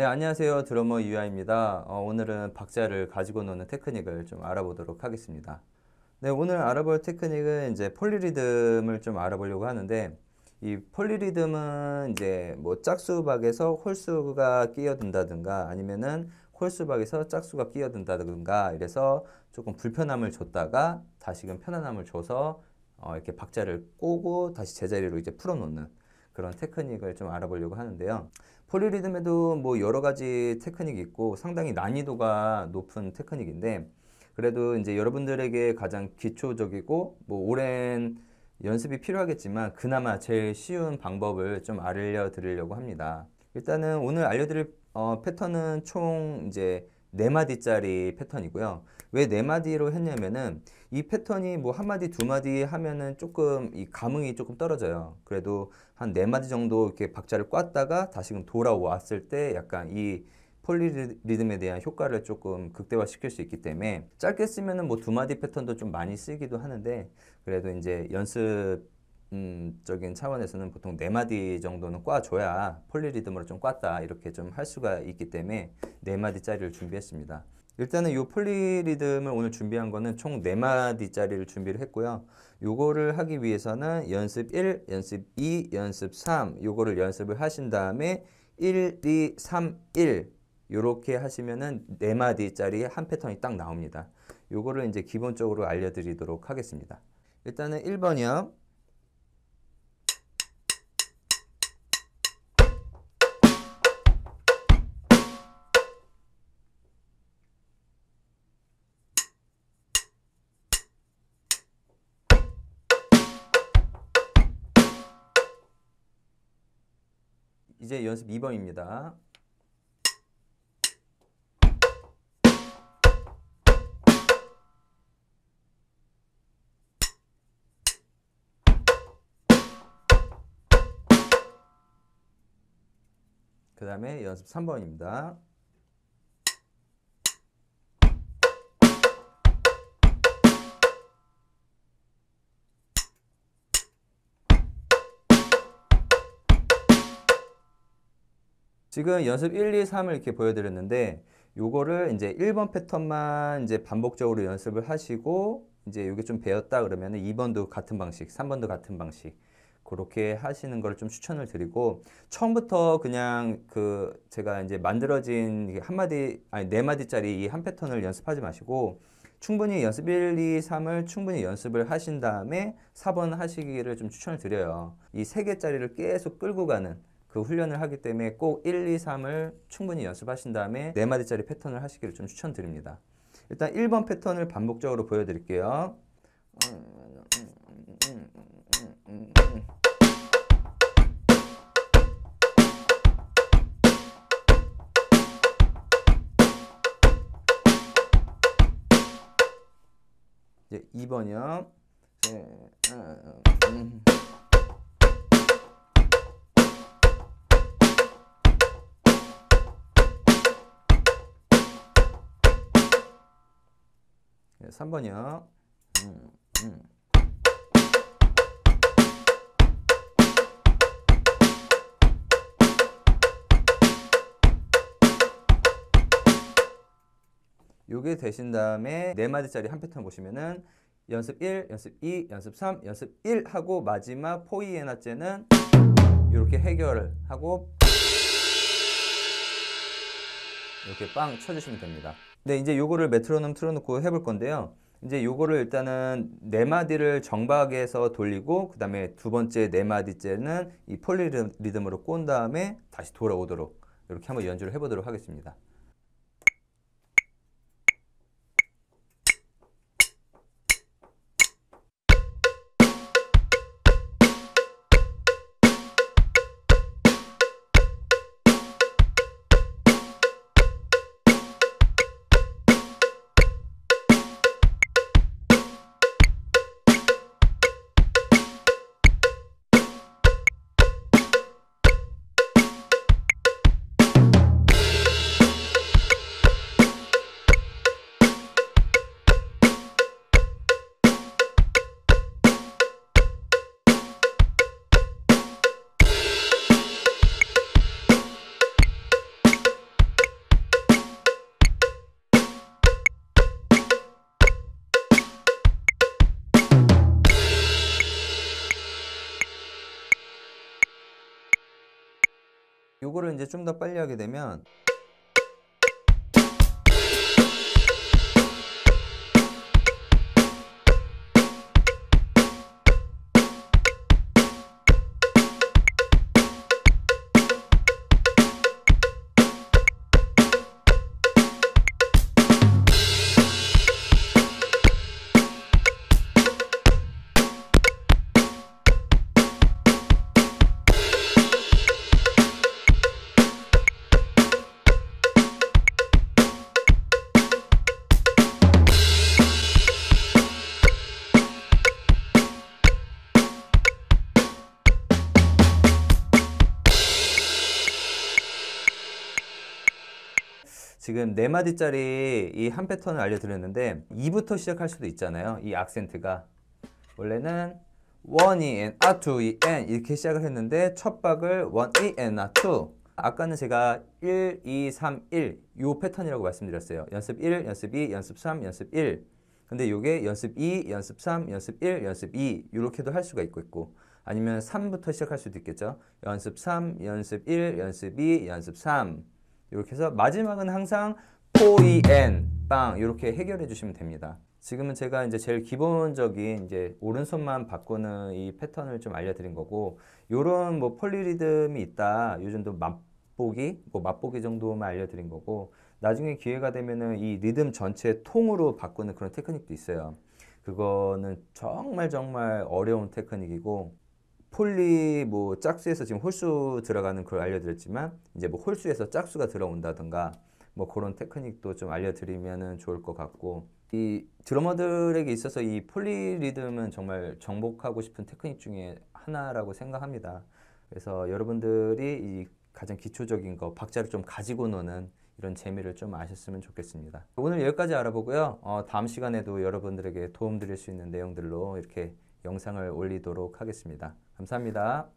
네, 안녕하세요. 드러머 유아입니다. 어, 오늘은 박자를 가지고 노는 테크닉을 좀 알아보도록 하겠습니다. 네, 오늘 알아볼 테크닉은 이제 폴리리듬을 좀 알아보려고 하는데 이 폴리리듬은 이제 뭐 짝수박에서 홀수가 끼어든다든가 아니면은 홀수박에서 짝수가 끼어든다든가 이래서 조금 불편함을 줬다가 다시금 편안함을 줘서 어, 이렇게 박자를 꼬고 다시 제자리로 이제 풀어놓는 그런 테크닉을 좀 알아보려고 하는데요. 폴리리듬에도 뭐 여러 가지 테크닉이 있고 상당히 난이도가 높은 테크닉인데 그래도 이제 여러분들에게 가장 기초적이고 뭐 오랜 연습이 필요하겠지만 그나마 제일 쉬운 방법을 좀 알려드리려고 합니다. 일단은 오늘 알려드릴 어, 패턴은 총 이제 4마디짜리 패턴이고요. 왜네 마디로 했냐면은 이 패턴이 뭐 한 마디 두 마디 하면은 조금 이 감흥이 조금 떨어져요. 그래도 한 네 마디 정도 이렇게 박자를 꼈다가 다시금 돌아왔을 때 약간 이 폴리리듬에 대한 효과를 조금 극대화시킬 수 있기 때문에 짧게 쓰면은 뭐 두 마디 패턴도 좀 많이 쓰기도 하는데 그래도 이제 연습 적인 차원에서는 보통 네 마디 정도는 꽈줘야 폴리리듬으로 좀 꽈다 이렇게 좀 할 수가 있기 때문에 네 마디짜리를 준비했습니다. 일단은 이 폴리리듬을 오늘 준비한 거는 총 4마디짜리를 준비를 했고요. 요거를 하기 위해서는 연습 1, 연습 2, 연습 3 요거를 연습을 하신 다음에 1, 2, 3, 1 요렇게 하시면은 4마디짜리 한 패턴이 딱 나옵니다. 요거를 이제 기본적으로 알려드리도록 하겠습니다. 일단은 1번이요. 이제 연습 2번입니다. 그 다음에 연습 3번입니다. 지금 연습 1, 2, 3을 이렇게 보여드렸는데 요거를 이제 1번 패턴만 이제 반복적으로 연습을 하시고 이제 이게 좀 배웠다 그러면 2번도 같은 방식, 3번도 같은 방식 그렇게 하시는 걸 좀 추천을 드리고 처음부터 그냥 그 제가 이제 만들어진 한 마디 아니 네 마디짜리 이 한 패턴을 연습하지 마시고 충분히 연습 1, 2, 3을 충분히 연습을 하신 다음에 4번 하시기를 좀 추천을 드려요. 이 세 개짜리를 계속 끌고 가는 그 훈련을 하기 때문에 꼭 1, 2, 3을 충분히 연습하신 다음에 4마디짜리 패턴을 하시기를 좀 추천드립니다. 일단 1번 패턴을 반복적으로 보여드릴게요. 2번이요. 3번이요. 음, 음. 요게 되신 다음에 네 마디짜리 한 패턴 보시면은 연습 1, 연습 2, 연습 3, 연습 1 하고 마지막 포이에나째는 이렇게 해결하고 이렇게 빵 쳐주시면 됩니다. 네, 이제 요거를 메트로놈 틀어놓고 해볼 건데요. 이제 요거를 일단은 네 마디를 정박에서 돌리고 그 다음에 두 번째 네 마디째는 이 폴리리듬으로 꼰 다음에 다시 돌아오도록 이렇게 한번 연주를 해보도록 하겠습니다. 요거를 이제 좀 더 빨리 하게 되면 지금 네 마디짜리 이 한 패턴을 알려드렸는데 2부터 시작할 수도 있잖아요. 이 악센트가 원래는 원이 e, n 아 투이 e, n 이렇게 시작을 했는데 첫 박을 원이 e, n 아 투. 아까는 제가 1, 2, 3, 1 요 패턴이라고 말씀드렸어요. 연습 1, 연습 2, 연습 3, 연습 1. 근데 요게 연습 2, 연습 3, 연습 1, 연습 2 요렇게도 할 수가 있고 있고 아니면 3부터 시작할 수도 있겠죠. 연습 3, 연습 1, 연습 2, 연습 3 이렇게 해서 마지막은 항상 포이엔 빵 이렇게 해결해 주시면 됩니다. 지금은 제가 이제 제일 기본적인 이제 오른손만 바꾸는 이 패턴을 좀 알려드린 거고 요런 뭐 폴리리듬이 있다 요즘도 맛보기 뭐 맛보기 정도만 알려드린 거고 나중에 기회가 되면은 이 리듬 전체 통으로 바꾸는 그런 테크닉도 있어요. 그거는 정말 정말 어려운 테크닉이고 폴리 뭐 짝수에서 지금 홀수 들어가는 걸 알려드렸지만 이제 뭐 홀수에서 짝수가 들어온다든가 뭐 그런 테크닉도 좀 알려드리면 좋을 것 같고 이 드러머들에게 있어서 이 폴리리듬은 정말 정복하고 싶은 테크닉 중에 하나라고 생각합니다. 그래서 여러분들이 이 가장 기초적인 거 박자를 좀 가지고 노는 이런 재미를 좀 아셨으면 좋겠습니다. 오늘 여기까지 알아보고요. 어, 다음 시간에도 여러분들에게 도움드릴 수 있는 내용들로 이렇게 영상을 올리도록 하겠습니다. 감사합니다.